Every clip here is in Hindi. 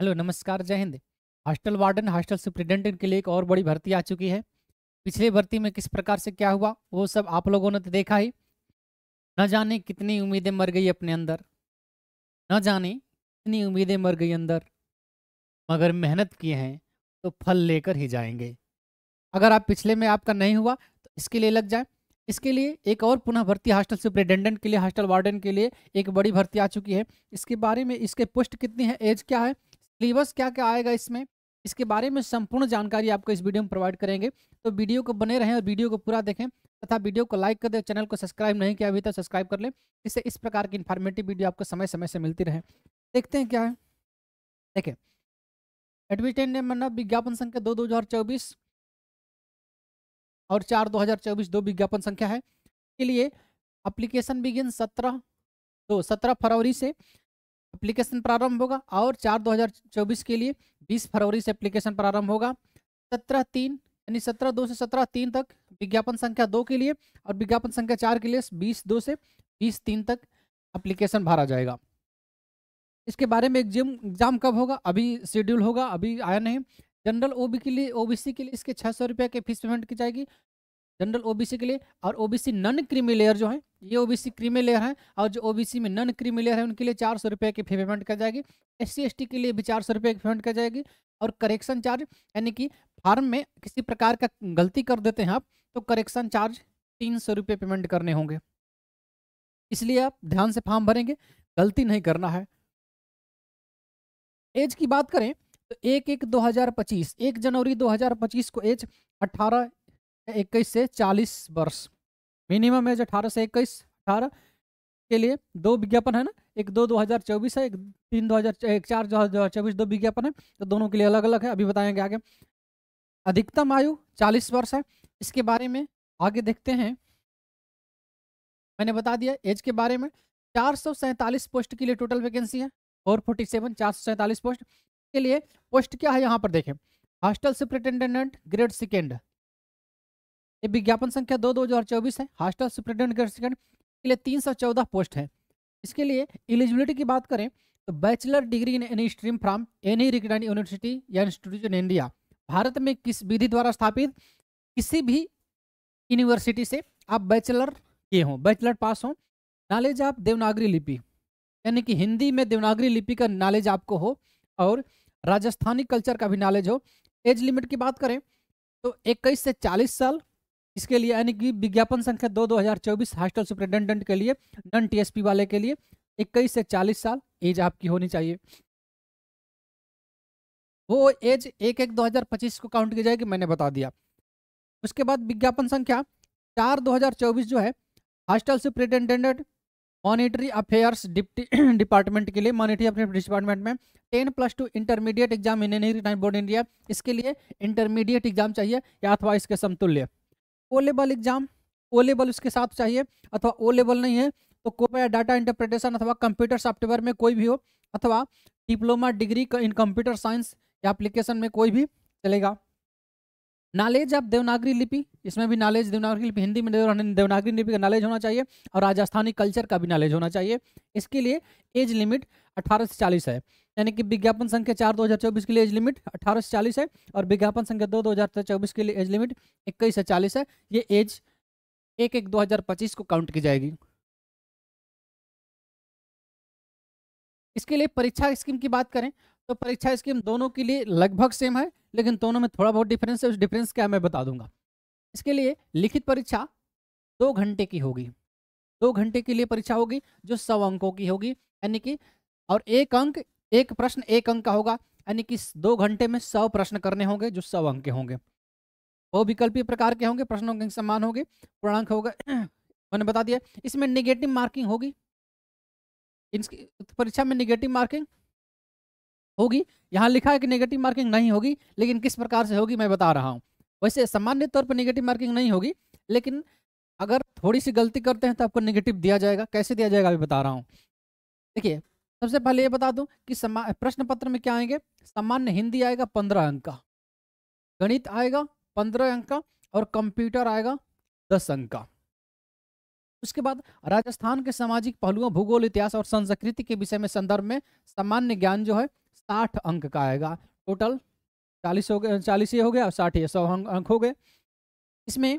हेलो नमस्कार जय हिंद हॉस्टल वार्डन हॉस्टल सुप्रिंटेंडेंट के लिए एक और बड़ी भर्ती आ चुकी है पिछले भर्ती में किस प्रकार से क्या हुआ वो सब आप लोगों ने तो देखा ही न जाने कितनी उम्मीदें मर गई अपने अंदर न जाने कितनी उम्मीदें मर गई अंदर मगर मेहनत किए हैं तो फल लेकर ही जाएंगे अगर आप पिछले में आपका नहीं हुआ तो इसके लिए लग जाए इसके लिए एक और पुनः भर्ती हॉस्टल सुप्रिंटेंडेंट के लिए हॉस्टल वार्डन के लिए एक बड़ी भर्ती आ चुकी है इसके बारे में इसके पोस्ट कितनी है एज क्या है सिलेबस क्या क्या आएगा इसमें इसके बारे में संपूर्ण जानकारी आपको इस वीडियो में प्रोवाइड करेंगे तो वीडियो को बने रहें और वीडियो को पूरा देखें तथा वीडियो को लाइक कर दें चैनल को सब्सक्राइब नहीं किया अभी तक सब्सक्राइब कर लें इससे इस प्रकार की इन्फॉर्मेटिव वीडियो आपको समय समय से मिलती रहे देखते हैं क्या है देखें ने एडवर्टाइजमेंट विज्ञापन संख्या दो दो हज़ार चौबीस और चार दो हज़ार चौबीस दो विज्ञापन संख्या है इसके लिए अप्लीकेशन बिगिन सत्रह दो सत्रह फरवरी से एप्लीकेशन प्रारंभ होगा और चार 2024 के लिए 20 फरवरी से एप्लीकेशन प्रारंभ होगा सत्रह तीन यानी सत्रह दो से सत्रह तीन तक विज्ञापन संख्या दो के लिए और विज्ञापन संख्या चार के लिए बीस दो से बीस तीन तक एप्लीकेशन भरा जाएगा इसके बारे में एग्जाम एग्जाम कब होगा अभी शेड्यूल होगा अभी आया नहीं जनरल ओबी के लिए ओबीसी के लिए इसके छः सौ रुपये के फीस पेमेंट की जाएगी जनरल ओबीसी के लिए और ओबीसी नॉन क्रीमी लेयर जो है ये ओबीसी क्रीमी लेयर है और जो ओबीसी में नॉन क्रीमी लेयर है उनके लिए चार सौ रुपये की पेमेंट कर जाएगी एस सी के लिए भी चार सौ रुपये की पेमेंट कर जाएगी और करेक्शन चार्ज यानी कि फार्म में किसी प्रकार का गलती कर देते हैं आप तो करेक्शन चार्ज तीन सौ रुपये पेमेंट करने होंगे इसलिए आप ध्यान से फार्म भरेंगे गलती नहीं करना है एज की बात करें तो एक एक पच्चीस एक जनवरी दो हजार पच्चीस को एज अठारह इक्कीस से चालीस वर्ष मिनिमम एज अठारह से इक्कीस अठारह के लिए दो विज्ञापन है ना एक दो दो हज़ार चौबीस है एक तीन दो हज़ार एक चार दो हज़ार चौबीस दो विज्ञापन है तो दोनों के लिए अलग अलग है अभी बताएंगे आगे अधिकतम आयु चालीस वर्ष है इसके बारे में आगे देखते हैं मैंने बता दिया एज के बारे में चार सौ सैंतालीस पोस्ट के लिए टोटल वैकेंसी है फोर फोर्टी सेवन चार सौ सैंतालीस पोस्ट के लिए पोस्ट क्या है यहाँ पर देखें हॉस्टल सुप्रिटेंडेंट ग्रेड सेकेंड ये विज्ञापन संख्या दो दो हजार चौबीस है हॉस्टल सुप्रिंटेंडेंट सुप्रिटेंडेंट के लिए तीन सौ चौदह पोस्ट है इसके लिए एलिजिबिलिटी की बात करें तो bachelor degree in any stream from any record university या इंस्टीट्यूट इन इंडिया भारत में किस विधि द्वारा स्थापित किसी भी यूनिवर्सिटी से आप बैचलर किए हों बैचलर पास हों नॉलेज आप देवनागरी लिपि यानी कि हिंदी में देवनागरी लिपि का नॉलेज आपको हो और राजस्थानी कल्चर का भी नॉलेज हो एज लिमिट की बात करें तो इक्कीस से चालीस साल इसके लिए यानी कि विज्ञापन संख्या दो दो हज़ार चौबीस हॉस्टल सुप्रिंटेंडेंट के लिए नन टीएसपी वाले के लिए इक्कीस से चालीस साल एज आपकी होनी चाहिए वो एज एक एक दो हज़ार पच्चीस को काउंट की जाएगी मैंने बता दिया उसके बाद विज्ञापन संख्या चार दो हज़ार चौबीस जो है hostel superintendent monetary affairs deputy department के लिए मॉनिटरी अफेयर डिपार्टमेंट में ten plus two intermediate exam engineering board India इसके लिए इंटरमीडिएट एग्जाम चाहिए या अथवा इसके समतुल्य O level exam O level उसके साथ चाहिए अथवा ओ लेवल नहीं है तो कोपा या डाटा इंटरप्रिटेशन अथवा कंप्यूटर सॉफ्टवेयर में कोई भी हो अथवा diploma degree in computer science या एप्लीकेशन में कोई भी चलेगा नॉलेज ऑफ देवनागरी लिपि इसमें भी नॉलेज देवनागरी लिपि हिंदी में देवनागरी लिपि का नॉलेज होना चाहिए और राजस्थानी कल्चर का भी नॉलेज होना चाहिए इसके लिए एज लिमिट अठारह से चालीस है यानी कि विज्ञापन संख्या चार दो हज़ार चौबीस के लिए एज लिमिट अठारह से चालीस है और विज्ञापन संख्या दो दो हज़ार चौबीस के लिए एज लिमिट इक्कीस से चालीस है ये एज एक एक दो हज़ार पच्चीस को काउंट की जाएगी इसके लिए परीक्षा स्कीम की बात करें तो परीक्षा स्कीम दोनों के लिए लगभग सेम है लेकिन दोनों में थोड़ा बहुत डिफरेंस है उस डिफरेंस क्या मैं बता दूंगा इसके लिए लिखित परीक्षा दो घंटे की होगी दो घंटे के लिए परीक्षा होगी जो सौ अंकों की होगी यानी कि और एक अंक एक प्रश्न एक अंक का होगा यानी कि दो घंटे में सौ प्रश्न करने होंगे जो सौ अंक के होंगे बहुविकल्पीय प्रकार के होंगे प्रश्नों के समान होंगे पूर्णांक होगा मैंने बता दिया इसमें निगेटिव मार्किंग होगी परीक्षा में निगेटिव मार्किंग होगी यहाँ लिखा है कि नेगेटिव मार्किंग नहीं होगी लेकिन किस प्रकार से होगी मैं बता रहा हूँ वैसे सामान्य तौर पर निगेटिव मार्किंग नहीं होगी लेकिन अगर थोड़ी सी गलती करते हैं तो आपको निगेटिव दिया जाएगा कैसे दिया जाएगा अभी बता रहा हूँ देखिए सबसे पहले ये बता दूं कि प्रश्न पत्र में क्या आएंगे सामान्य हिंदी आएगा पंद्रह अंक का गणित आएगा पंद्रह अंक का और कंप्यूटर आएगा दस अंक का उसके बाद राजस्थान के सामाजिक पहलुओं भूगोल इतिहास और संस्कृति के विषय में संदर्भ में सामान्य ज्ञान जो है साठ अंक का आएगा टोटल चालीस हो गया चालीस ये हो गया और साठ ये सौ अंक हो गए इसमें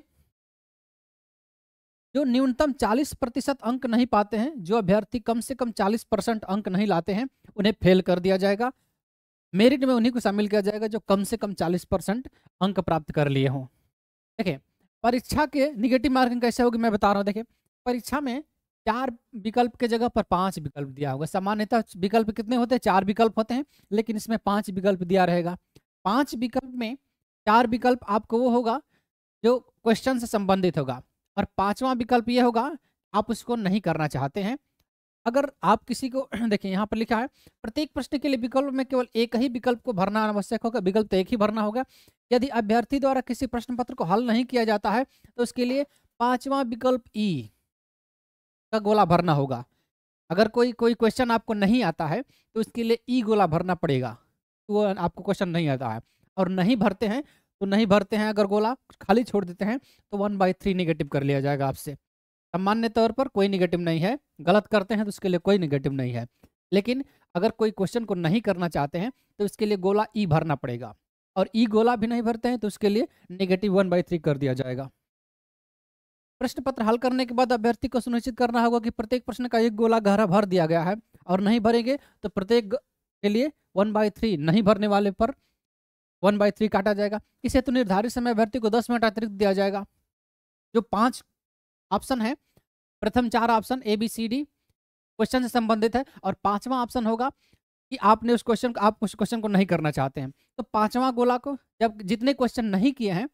जो न्यूनतम 40 प्रतिशत अंक नहीं पाते हैं जो अभ्यर्थी कम से कम 40 परसेंट अंक नहीं लाते हैं उन्हें फेल कर दिया जाएगा मेरिट में उन्हीं को शामिल किया जाएगा जो कम से कम 40 परसेंट अंक प्राप्त कर लिए हों देखिए परीक्षा के निगेटिव मार्किंग कैसे होगी मैं बता रहा हूँ देखिए परीक्षा में चार विकल्प के जगह पर पांच विकल्प दिया होगा सामान्यतः विकल्प कितने होते हैं चार विकल्प होते हैं लेकिन इसमें पांच विकल्प दिया रहेगा पांच विकल्प में चार विकल्प आपको वो होगा जो क्वेश्चन से संबंधित होगा और पांचवा विकल्प यह होगा आप उसको नहीं करना चाहते हैं अगर आप किसी को देखिए यहाँ पर लिखा है प्रत्येक प्रश्न के लिए विकल्प में केवल एक ही विकल्प को भरना आवश्यक होगा विकल्प तो एक ही भरना होगा यदि अभ्यर्थी द्वारा किसी प्रश्न पत्र को हल नहीं किया जाता है तो उसके लिए पांचवा विकल्प ई का गोला भरना होगा अगर कोई कोई क्वेश्चन आपको नहीं आता है तो उसके लिए ई गोला भरना पड़ेगा तो आपको क्वेश्चन नहीं आता है और नहीं भरते हैं तो नहीं भरते हैं अगर गोला खाली छोड़ देते हैं तो वन बाई थ्री निगेटिव कर लिया जाएगा आपसे सामान्य तौर पर कोई निगेटिव नहीं है गलत करते हैं तो उसके लिए कोई निगेटिव नहीं है लेकिन अगर कोई क्वेश्चन को नहीं करना चाहते हैं तो इसके लिए गोला ई e भरना पड़ेगा और ई e गोला भी नहीं भरते हैं तो उसके लिए निगेटिव वन बाई थ्री कर दिया जाएगा प्रश्न पत्र हल करने के बाद अभ्यर्थी को सुनिश्चित करना होगा कि प्रत्येक प्रश्न का एक गोला गहरा भर दिया गया है और नहीं भरेंगे तो प्रत्येक के लिए वन बाई थ्री नहीं भरने वाले पर वन बाई थ्री काटा जाएगा इस हेतु निर्धारित समय अभ्यर्थी को दस मिनट अतिरिक्त दिया जाएगा जो पांच ऑप्शन है प्रथम चार option A B C D question से संबंधित है और पांचवा ऑप्शन होगा कि आपने उस क्वेश्चन को आप उस क्वेश्चन को नहीं करना चाहते हैं तो पांचवा गोला को जब जितने क्वेश्चन नहीं किए हैं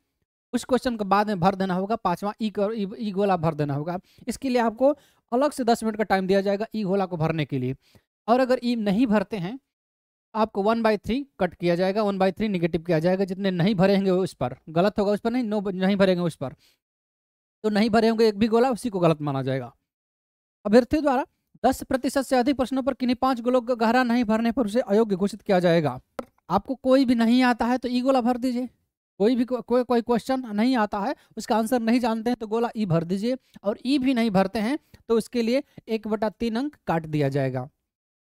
उस क्वेश्चन को बाद में भर देना होगा पांचवा ई e ई e- e गोला भर देना होगा इसके लिए आपको अलग से दस मिनट का टाइम दिया जाएगा ई गोला को भरने के लिए और अगर ई नहीं भरते हैं आपको वन बाई थ्री कट किया जाएगा वन बाई थ्री निगेटिव किया जाएगा जितने नहीं भरेंगे उस पर गलत होगा उस पर नहीं नो नहीं भरेंगे उस पर तो नहीं भरे होंगे एक भी गोला उसी को गलत माना जाएगा अभ्यर्थी द्वारा दस प्रतिशत से अधिक प्रश्नों पर किन्हीं पांच गोलों का गहरा नहीं भरने पर उसे अयोग्य घोषित किया जाएगा आपको कोई भी नहीं आता है तो ई गोला भर दीजिए कोई भी को, कोई कोई क्वेश्चन नहीं आता है उसका आंसर नहीं जानते हैं तो गोला ई भर दीजिए और ई भी नहीं भरते हैं तो उसके लिए एक बटा तीन अंक काट दिया जाएगा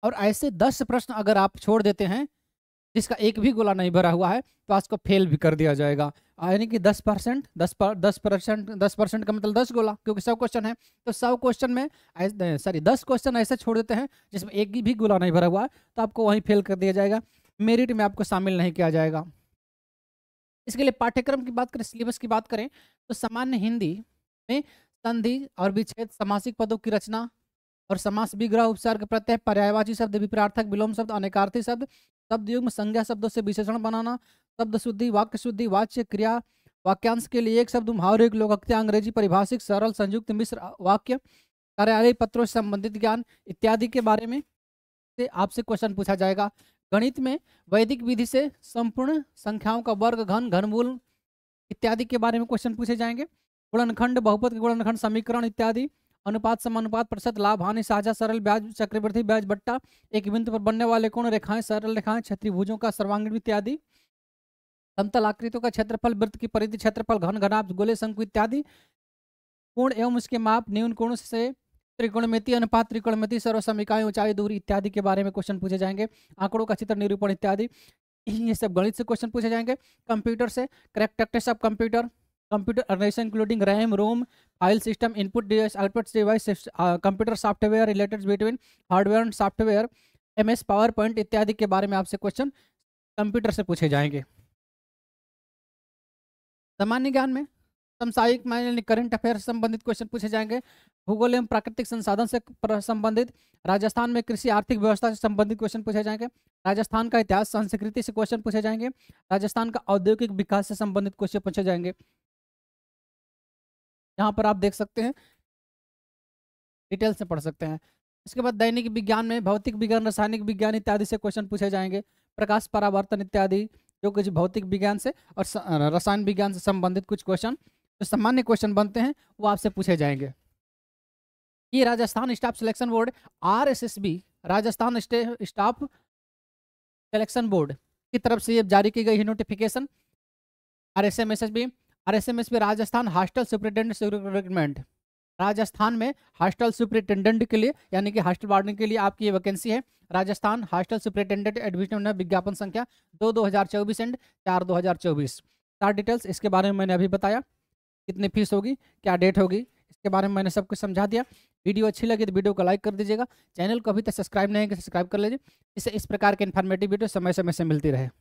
और ऐसे दस प्रश्न अगर आप छोड़ देते हैं जिसका एक भी गोला नहीं भरा हुआ है तो आज को फेल भी कर दिया जाएगा यानी कि दस परसेंट दस पर दस परसेंट दस परसेंट का मतलब दस गोला क्योंकि सौ क्वेश्चन है तो सौ क्वेश्चन में सॉरी दस क्वेश्चन ऐसे छोड़ देते हैं जिसमें एक भी गोला नहीं भरा हुआ है तो आपको वहीं फेल कर दिया जाएगा मेरिट में आपको शामिल नहीं किया जाएगा इसके लिए पाठ्यक्रम की बात करें सिलेबस की बात करें तो सामान्य हिंदी में संधि और विच्छेद सामासिक पदों की रचना और समास विग्रह उपसर्ग प्रत्यय पर्यायवाची शब्द विप्रार्थक विलोम शब्द अनेकार्थी शब्द शब्द युग्म संज्ञा शब्दों से विशेषण बनाना शब्द शुद्धि वाक्य शुद्धि वाच्य क्रिया वाक्यांश के लिए एक शब्द मुहावरे लोकक्त्य अंग्रेजी परिभाषिक सरल संयुक्त मिश्र वाक्य कार्यालय पत्रों से संबंधित ज्ञान इत्यादि के बारे में से आपसे क्वेश्चन पूछा जाएगा गणित में वैदिक विधि से संपूर्ण संख्याओं का वर्ग घन घनमूल इत्यादि के बारे में क्वेश्चन पूछे जाएंगे गुणनखंड बहुपद के गुणनखंड समीकरण इत्यादि अनुपात समानुपात प्रतिशत लाभ हानि साझा सरल ब्याज चक्रवृद्धि ब्याज बट्टा एक बिंदु पर बनने वाले कोण रेखाएं सरल रेखाएं क्षत्रिभुजों का सर्वांगीण इत्यादि समतल आकृतियों का क्षेत्रफल वृत्त की परिधि क्षेत्रफल घन घनाभ गोले शंकु इत्यादि कोण एवं उसके माप न्यून कोण से त्रिकोणमिति अनुपात त्रिकोणमिति सर्वसमिकाएं ऊंचाई दूरी इत्यादि के बारे में क्वेश्चन पूछे जाएंगे आंकड़ों का चित्र निरूपण इत्यादि ये सब गणित से क्वेश्चन पूछे जाएंगे कंप्यूटर से correct of computer computer organization including RAM, ROM, file system, input device, output device, uh, computer software related between hardware and software, MS PowerPoint इत्यादि के बारे में आपसे क्वेश्चन कंप्यूटर से पूछे जाएंगे सामान्य ज्ञान में समसायिक मान करंट अफेयर से संबंधित क्वेश्चन पूछे जाएंगे भूगोल एवं प्राकृतिक संसाधन से संबंधित राजस्थान में कृषि आर्थिक व्यवस्था से संबंधित क्वेश्चन पूछे जाएंगे राजस्थान का इतिहास संस्कृति से क्वेश्चन पूछे जाएंगे राजस्थान का औद्योगिक विकास से संबंधित क्वेश्चन पूछे जाएंगे यहाँ पर आप देख सकते हैं डिटेल से पढ़ सकते हैं इसके बाद दैनिक विज्ञान में भौतिक विज्ञान रासायनिक विज्ञान इत्यादि से क्वेश्चन पूछे जाएंगे प्रकाश परावर्तन इत्यादि जो कुछ भौतिक विज्ञान से और रसायन विज्ञान से संबंधित कुछ क्वेश्चन जो सामान्य क्वेश्चन बनते हैं वो आपसे पूछे जाएंगे ये Rajasthan staff selection board R Rajasthan staff selection board की तरफ से ये जारी की गई है notification R S M S S B RSMS में Rajasthan hostel superintendent recruitment Rajasthan में हॉस्टल सुप्रिटेंडेंट के लिए यानी कि हॉस्टल वार्डन के लिए आपकी ये वैकेंसी है राजस्थान हॉस्टल सुप्रिटेंडेंट एडमिशन विज्ञापन संख्या दो दो हज़ार चौबीस एंड चार दो हज़ार चौबीस चार डिटेल्स इसके बारे में मैंने अभी बताया कितनी फीस होगी क्या डेट होगी इसके बारे में मैंने सब कुछ समझा दिया वीडियो अच्छी लगी तो वीडियो को लाइक कर दीजिएगा चैनल को अभी तक सब्सक्राइब नहीं है तो सब्सक्राइब कर लीजिए इससे इस प्रकार के इन्फॉर्मेटिव वीडियो समय समय से मिलती रहे